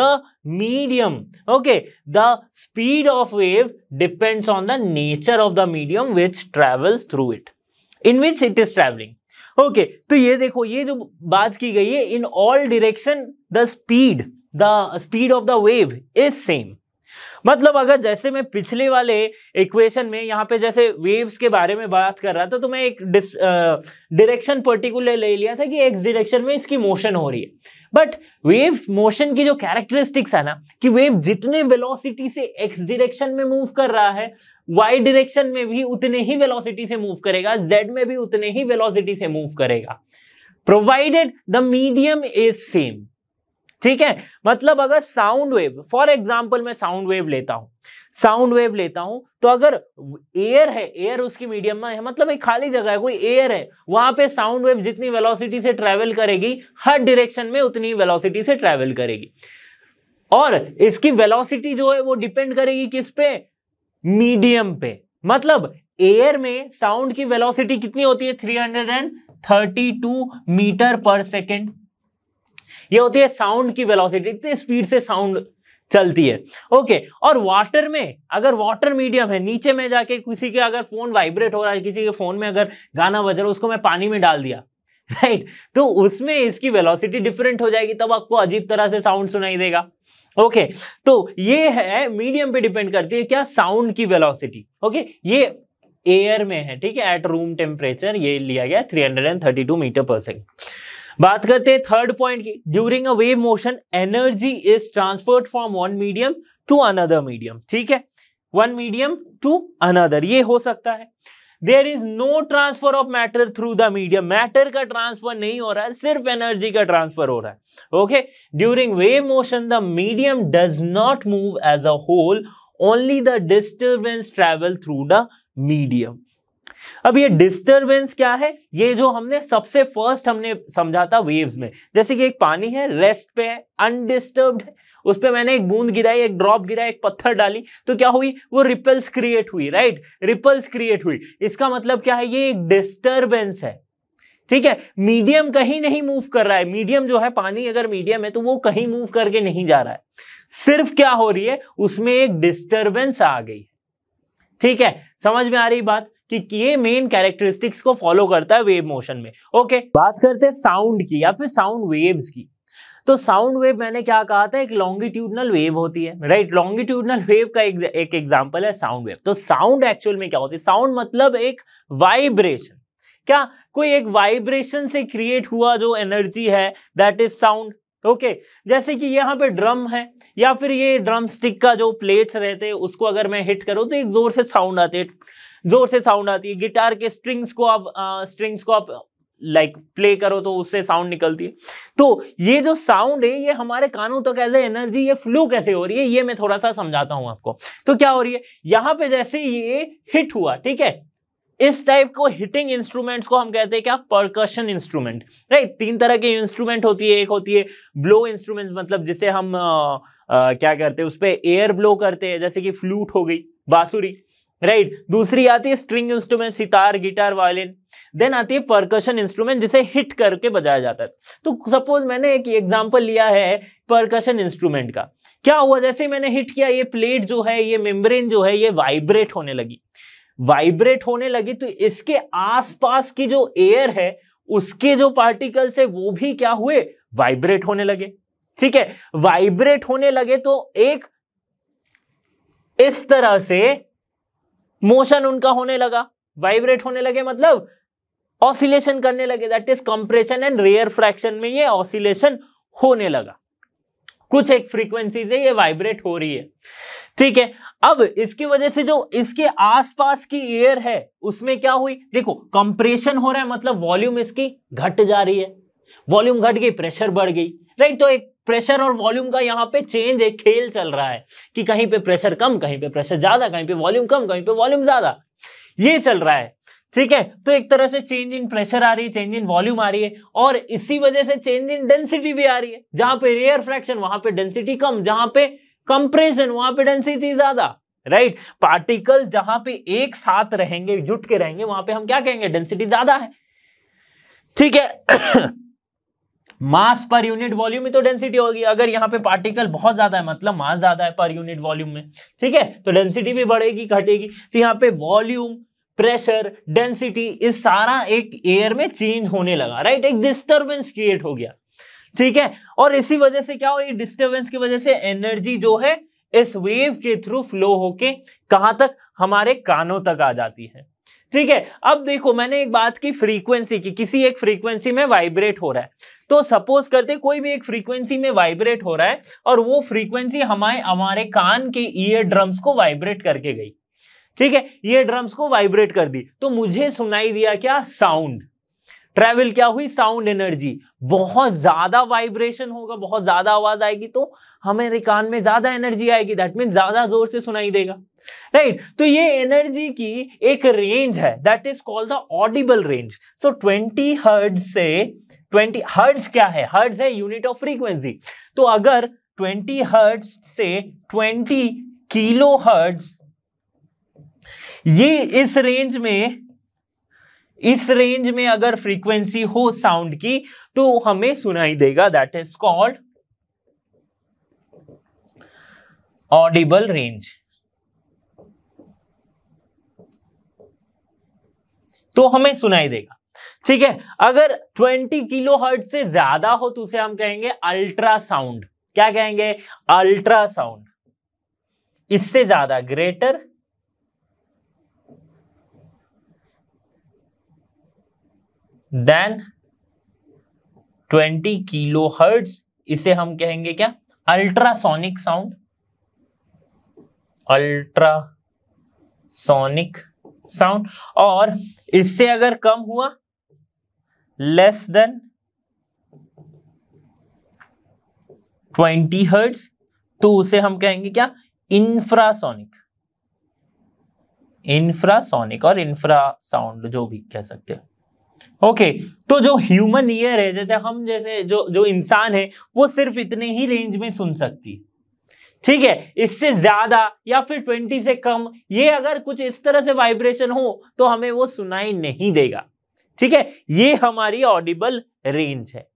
medium okay the speed of wave depends on the nature of the medium which travels through it in which it is travelling okay तो ये देखो ये जो बात की गई है in all direction the speed the speed of the wave is same मतलब अगर जैसे मैं पिछले वाले इक्वेशन में यहां पे जैसे वेव्स के बारे में बात कर रहा था तो मैं एक डिरेक्शन पर्टिकुलर ले लिया था कि एक्स डिरेक्शन में इसकी मोशन हो रही है बट वेव मोशन की जो कैरेक्टरिस्टिक्स है ना कि वेव जितने वेलोसिटी से एक्स डिरेक्शन में मूव कर रहा है वाई डिरेक्शन में भी उतने ही वेलोसिटी से मूव करेगा जेड में भी उतने ही वेलोसिटी से मूव करेगा provided the medium is same ठीक है मतलब अगर साउंड वेव फॉर एग्जाम्पल मैं साउंड वेव लेता हूं साउंड वेव लेता हूं तो अगर एयर है एयर उसकी मीडियम में है मतलब एक खाली जगह है कोई एयर है वहां पे साउंड वेव जितनी वेलोसिटी से ट्रेवल करेगी हर डायरेक्शन में उतनी वेलोसिटी से ट्रेवल करेगी और इसकी वेलोसिटी जो है वो डिपेंड करेगी किस पे मीडियम पे मतलब एयर में साउंड की वेलोसिटी कितनी होती है 332 मीटर पर सेकेंड ये होती है साउंड की वेलोसिटी इतनी स्पीड से साउंड चलती है ओके और वाटर में अगर वाटर मीडियम है नीचे में जाके किसी के अगर फोन वाइब्रेट हो रहा है किसी के फोन में अगर गाना बज रहा है उसको मैं पानी में डाल दिया [LAUGHS] राइट right? तो उसमें इसकी वेलोसिटी डिफरेंट हो जाएगी तब आपको अजीब तरह से साउंड सुनाई देगा ओके okay, तो ये है मीडियम पे डिपेंड करती है क्या साउंड की वेलोसिटी ओके okay? ये एयर में है ठीक है एट रूम टेम्परेचर ये लिया गया 332 मीटर पर सेकेंड बात करते हैं थर्ड पॉइंट की during a wave motion energy is transferred from one medium to another medium ठीक है वन मीडियम टू अनदर ये हो सकता है there is no transfer of matter through the medium matter का ट्रांसफर नहीं हो रहा है सिर्फ एनर्जी का ट्रांसफर हो रहा है okay during wave motion the medium does not move as a whole only the disturbance travel through the medium अब ये डिस्टरबेंस क्या है ये जो हमने सबसे फर्स्ट हमने समझा था वेव्स में जैसे कि एक पानी है रेस्ट पे है अनडिस्टर्ब्ड है उस पर मैंने एक बूंद गिराई एक ड्रॉप गिरा एक पत्थर डाली तो क्या हुई वो रिपल्स क्रिएट हुई राइट रिपल्स क्रिएट हुई इसका मतलब क्या है ये एक डिस्टर्बेंस है ठीक है मीडियम कहीं नहीं मूव कर रहा है मीडियम जो है पानी अगर मीडियम है तो वो कहीं मूव करके नहीं जा रहा है सिर्फ क्या हो रही है उसमें एक डिस्टर्बेंस आ गई ठीक है समझ में आ रही बात कि ये मेन कैरेक्टरिस्टिक्स को फॉलो करता है वेव मोशन में ओके बात करते हैं साउंड की या फिर साउंड वेव्स की तो साउंड वेव मैंने क्या कहा था एक लॉन्गिट्यूडनल वेव होती है राइट लॉन्गिट्यूडनल वेव का एक एग्जाम्पल है साउंड वेव तो साउंड एक्चुअल में क्या होती है साउंड मतलब एक वाइब्रेशन क्या कोई एक वाइब्रेशन से क्रिएट हुआ जो एनर्जी है दैट इज साउंड ओके जैसे कि यहाँ पे ड्रम है या फिर ये ड्रम स्टिक का जो प्लेट्स रहते हैं उसको अगर मैं हिट करूँ तो एक जोर से साउंड आते हैं जोर से साउंड आती है गिटार के स्ट्रिंग्स को आप स्ट्रिंग्स को आप लाइक like, प्ले करो तो उससे साउंड निकलती है तो ये जो साउंड है ये हमारे कानों तक एज एनर्जी ये फ्लो कैसे हो रही है ये मैं थोड़ा सा समझाता हूं आपको तो क्या हो रही है यहां पे जैसे ये हिट हुआ ठीक है इस टाइप को हिटिंग इंस्ट्रूमेंट्स को हम कहते हैं क्या परकशन इंस्ट्रूमेंट राइट तीन तरह के इंस्ट्रूमेंट होती है एक होती है ब्लो इंस्ट्रूमेंट्स मतलब जिसे हम आ, आ, क्या करते हैं उस पर एयर ब्लो करते हैं जैसे कि फ्लूट हो गई बांसुरी राइट right. दूसरी आती है string instrument sitar guitar violin then आती है परकशन इंस्ट्रूमेंट जिसे हिट करके बजाया जाता है तो सपोज मैंने एक एग्जांपल लिया है परकशन इंस्ट्रूमेंट का क्या हुआ जैसे मैंने हिट किया ये प्लेट जो है ये मेम्ब्रेन जो है ये वाइब्रेट होने लगी वाइब्रेट होने लगी तो इसके आस की जो एयर है उसके जो पार्टिकल्स है वो भी क्या हुए वाइब्रेट होने लगे ठीक है वाइब्रेट होने लगे तो एक इस तरह से मोशन उनका होने लगा वाइब्रेट होने लगे मतलब ऑसिलेशन करने लगे that is compression and rarefaction में ये ऑसिलेशन होने लगा कुछ एक फ्रीक्वेंसी से ये वाइब्रेट हो रही है ठीक है अब इसकी वजह से जो इसके आसपास की एयर है उसमें क्या हुई देखो कंप्रेशन हो रहा है मतलब वॉल्यूम इसकी घट जा रही है वॉल्यूम घट गई प्रेशर बढ़ गई राइट तो एक प्रेशर और वॉल्यूम का यहाँ पे चेंज है खेल चल रहा है कि कहीं पे प्रेशर कम कहीं पे प्रेशर ज्यादा कहीं पे वॉल्यूम कम कहीं पे वॉल्यूम ज्यादा ये चल रहा है ठीक है तो एक तरह से चेंज इन प्रेशर आ रही है चेंज इन वॉल्यूम आ रही है और इसी वजह से चेंज इन डेंसिटी भी आ रही है जहां पे रेयर फ्रैक्शन वहां पे डेंसिटी कम जहां पे कंप्रेशन वहां पे डेंसिटी ज्यादा राइट पार्टिकल्स जहां पे एक साथ रहेंगे जुट के रहेंगे वहां पे हम क्या कहेंगे डेंसिटी ज्यादा है ठीक है मास पर यूनिट वॉल्यूम ही तो डेंसिटी होगी अगर यहाँ पे पार्टिकल बहुत ज्यादा है मतलब मास ज्यादा है पर यूनिट वॉल्यूम में ठीक है तो डेंसिटी भी बढ़ेगी घटेगी तो यहाँ पे वॉल्यूम प्रेशर डेंसिटी इस सारा एक एयर में चेंज होने लगा राइट एक डिस्टर्बेंस क्रिएट हो गया ठीक है और इसी वजह से क्या हो ये डिस्टर्बेंस की वजह से एनर्जी जो है इस वेव के थ्रू फ्लो होके कहां तक हमारे कानों तक आ जाती है ठीक है अब देखो मैंने एक बात की फ्रीक्वेंसी की किसी एक फ्रीक्वेंसी में वाइब्रेट हो रहा है तो सपोज करते कोई भी एक फ्रीक्वेंसी में वाइब्रेट हो रहा है और वो फ्रीक्वेंसी हमारे हमारे कान के ईयर ड्रम्स को वाइब्रेट करके गई ठीक है ये ड्रम्स को वाइब्रेट कर दी तो मुझे सुनाई दिया क्या साउंड ट्रेवल क्या हुई साउंड एनर्जी बहुत ज्यादा वाइब्रेशन होगा बहुत ज्यादा आवाज आएगी तो हमारे कान में ज्यादा एनर्जी आएगी दैट मीन ज्यादा जोर से सुनाई देगा राइट right? तो ये एनर्जी की एक रेंज है that is called the audible range so 20 hertz से 20 हर्ड क्या है हर्ड है यूनिट ऑफ फ्रीक्वेंसी तो अगर 20 हर्ड से 20 किलो हर्ड ये इस रेंज में इस रेंज में अगर फ्रीक्वेंसी हो साउंड की तो हमें सुनाई देगा that is called audible range तो हमें सुनाई देगा ठीक है अगर 20 किलो हर्ट से ज्यादा हो तो उसे हम कहेंगे अल्ट्रासाउंड क्या कहेंगे अल्ट्रासाउंड इससे ज्यादा ग्रेटर देन 20 किलो हर्ट इसे हम कहेंगे क्या अल्ट्रासोनिक साउंड अल्ट्रासोनिक साउंड और इससे अगर कम हुआ लेस देन ट्वेंटी हर्ट्स तो उसे हम कहेंगे क्या इंफ्रासोनिक इंफ्रासोनिक और इंफ्रासाउंड जो भी कह सकते हैं ओके okay, तो जो ह्यूमन ईयर है जैसे हम जैसे जो जो इंसान है वो सिर्फ इतने ही रेंज में सुन सकती है ठीक है इससे ज्यादा या फिर ट्वेंटी से कम ये अगर कुछ इस तरह से वाइब्रेशन हो तो हमें वो सुनाई नहीं देगा ठीक है ये हमारी ऑडिबल रेंज है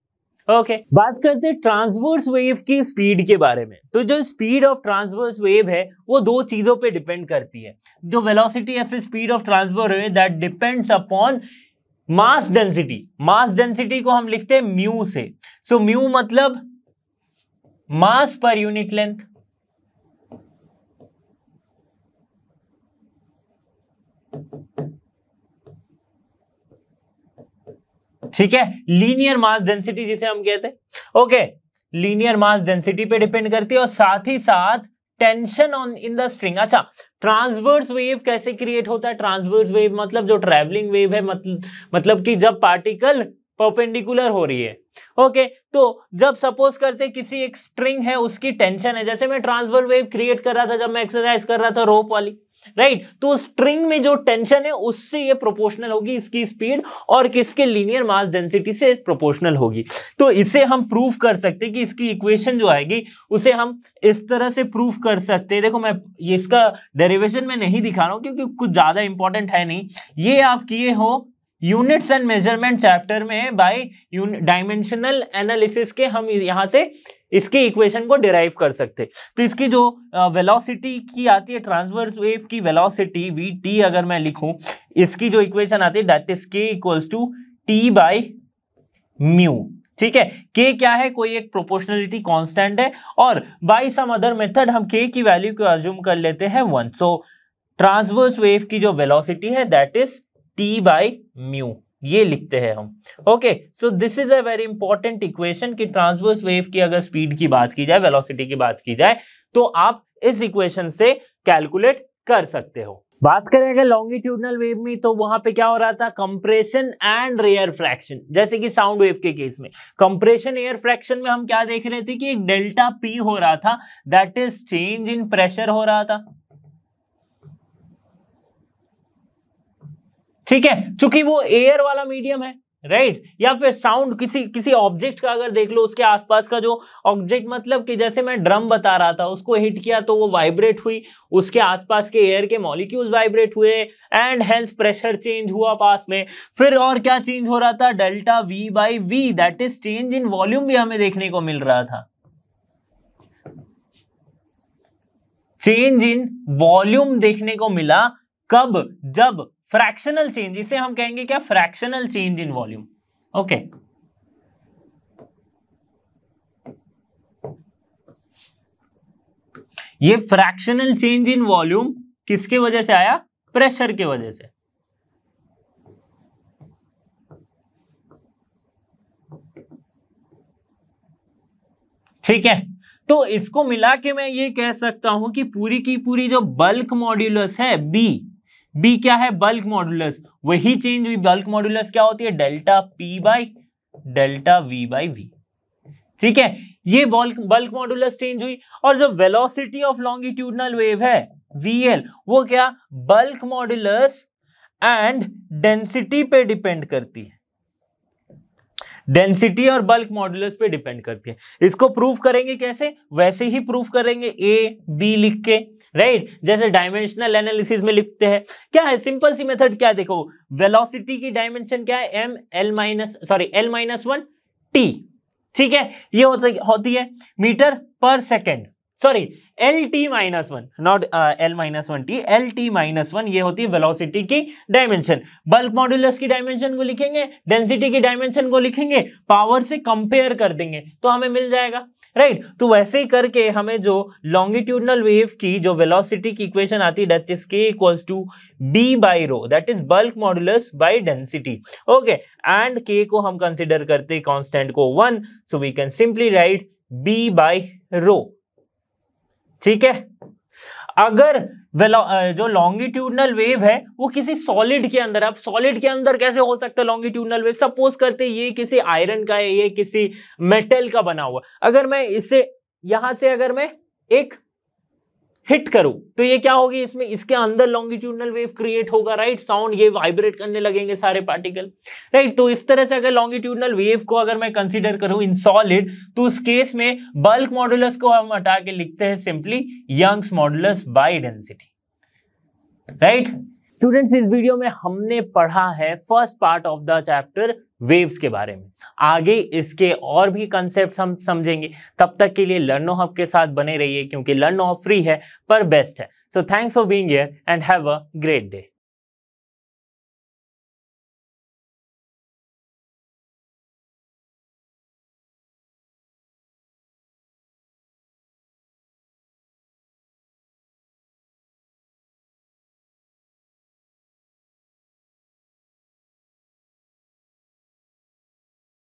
ओके okay. बात करते हैं ट्रांसवर्स वेव की स्पीड के बारे में तो जो स्पीड ऑफ ट्रांसवर्स वेव है वो दो चीजों पे डिपेंड करती है जो वेलोसिटी या फिर speed of transverse wave that depends upon mass density mass density को हम लिखते हैं म्यू से सो so, म्यू मतलब मास पर यूनिट लेंथ ठीक है लीनियर मास डेंसिटी जिसे हम कहते हैं ओके लीनियर मास डेंसिटी पे डिपेंड करती है और साथ ही साथ tension on in the string अच्छा ट्रांसवर्स वेव कैसे क्रिएट होता है ट्रांसवर्स वेव मतलब जो ट्रेवलिंग वेव है मतलब मतलब कि जब पार्टिकल परपेंडिकुलर हो रही है ओके okay, तो जब सपोज करते किसी एक स्ट्रिंग है उसकी टेंशन है जैसे मैं ट्रांसवर्स वेव क्रिएट कर रहा था जब मैं एक्सरसाइज कर रहा था रोप वाली राइट right? तो स्ट्रिंग में जो टेंशन है उससे ये प्रोपोर्शनल होगी इसकी स्पीड और किसके लीनियर मास डेंसिटी से प्रोपोर्शनल होगी तो इसे हम प्रूफ कर सकते हैं कि इसकी इक्वेशन जो आएगी उसे हम इस तरह से प्रूफ कर सकते हैं देखो मैं ये इसका डेरिवेशन में नहीं दिखा रहा हूं क्योंकि कुछ ज़्यादा इंपॉर्टेंट है नहीं ये आप किए हो यूनिट्स एंड मेजरमेंट चैप्टर में बाई डायमेंशनल एनालिसिस के हम यहां से इसके इक्वेशन को डिराइव कर सकते तो इसकी जो वेलोसिटी की आती है ट्रांसवर्स वेव की वेलोसिटी वी टी अगर मैं लिखूं इसकी जो इक्वेशन आती है that is K equals to T by mu ठीक है के क्या है कोई एक प्रोपोर्शनलिटी कांस्टेंट है और बाई सम अदर मेथड हम के की वैल्यू को अज्यूम कर लेते हैं वन सो ट्रांसवर्स वेव की जो वेलोसिटी है that is T by mu ये लिखते हैं हम okay so this is a very important equation की ट्रांसवर्स वेव की अगर स्पीड की बात की जाए वेलोसिटी की बात की जाए तो आप इस इक्वेशन से कैलकुलेट कर सकते हो बात करें अगर लॉन्गिट्यूडनल वेव में तो वहां पे क्या हो रहा था कंप्रेशन एंड रेयर फ्रैक्शन जैसे कि साउंड वेव के केस में कंप्रेशन एयर फ्रैक्शन में हम क्या देख रहे थे कि एक डेल्टा पी हो रहा था that is change in pressure हो रहा था ठीक है चूंकि वो एयर वाला मीडियम है राइट right? या फिर साउंड किसी किसी ऑब्जेक्ट का अगर देख लो उसके आसपास का जो ऑब्जेक्ट मतलब कि जैसे मैं ड्रम बता रहा था उसको हिट किया तो वो वाइब्रेट हुई उसके आसपास के एयर के मॉलिक्यूल्स वाइब्रेट हुए एंड हेंस प्रेशर चेंज हुआ पास में फिर और क्या चेंज हो रहा था delta V by V that is change in volume भी हमें देखने को मिल रहा था चेंज इन वॉल्यूम देखने को मिला कब जब फ्रैक्शनल चेंज इसे हम कहेंगे क्या fractional change in volume okay ये फ्रैक्शनल चेंज इन वॉल्यूम किसके वजह से आया प्रेशर के वजह से ठीक है तो इसको मिला के मैं ये कह सकता हूं कि पूरी की पूरी जो बल्क मॉड्यूलस है बी बी क्या है बल्क मॉड्यूलस वही चेंज हुई बल्क मॉड्यूलस क्या होती है delta P by delta V by V ठीक है ये बल्क बल्क मॉड्यूलस चेंज हुई और जो वेलोसिटी ऑफ लॉन्गिट्यूडनल वेव है वीएल वो क्या बल्क मॉड्यूलस एंड डेंसिटी पे डिपेंड करती है डेंसिटी और बल्क मॉड्यूलस पे डिपेंड करती है इसको प्रूफ करेंगे कैसे वैसे ही प्रूफ करेंगे ए बी लिख के राइट जैसे डायमेंशनल एनालिसिस में लिखते हैं क्या है सिंपल सी मेथड क्या है देखो वेलोसिटी की डायमेंशन क्या है M L minus sorry L minus one T ठीक है ये हो होती है मीटर पर second sorry L T minus one not L minus one T L T minus one ये होती है वेलोसिटी की डायमेंशन बल्क मॉड्यूलस की डायमेंशन को लिखेंगे डेंसिटी की डायमेंशन को लिखेंगे पावर से कंपेयर कर देंगे तो हमें मिल जाएगा राइट तो वैसे ही करके हमें जो लॉन्गिट्यूडनल वेव की जो वेलोसिटी की इक्वेशन आती है that is K equals to B by rho that is bulk modulus by density okay and K को हम कंसिडर करते कॉन्स्टेंट को one so we can simply write B by rho ठीक है अगर Uh, जो लॉन्गिट्यूडनल वेव है वो किसी सॉलिड के अंदर अब सॉलिड के अंदर कैसे हो सकता है लॉन्गिट्यूडनल वेव सपोज करते ये किसी आयरन का है ये किसी मेटल का बना हुआ अगर मैं इसे यहां से अगर मैं एक हिट करूं तो ये क्या होगी इसमें इसके अंदर लॉन्गिट्यूडनल वेव क्रिएट होगा राइट साउंड ये वाइब्रेट करने लगेंगे सारे पार्टिकल राइट तो इस तरह से अगर लॉन्गिट्यूडनल वेव को अगर मैं कंसिडर करूं इन सॉलिड तो उस केस में बल्क मॉडुलस को हम हटा के लिखते हैं simply Young's modulus by density right students इस वीडियो में हमने पढ़ा है first part of the chapter waves के बारे में आगे इसके और भी कंसेप्ट हम समझेंगे तब तक के लिए लर्नो हब के साथ बने रहिए क्योंकि लर्नो हब फ्री है पर बेस्ट है so thanks for being here and have a great day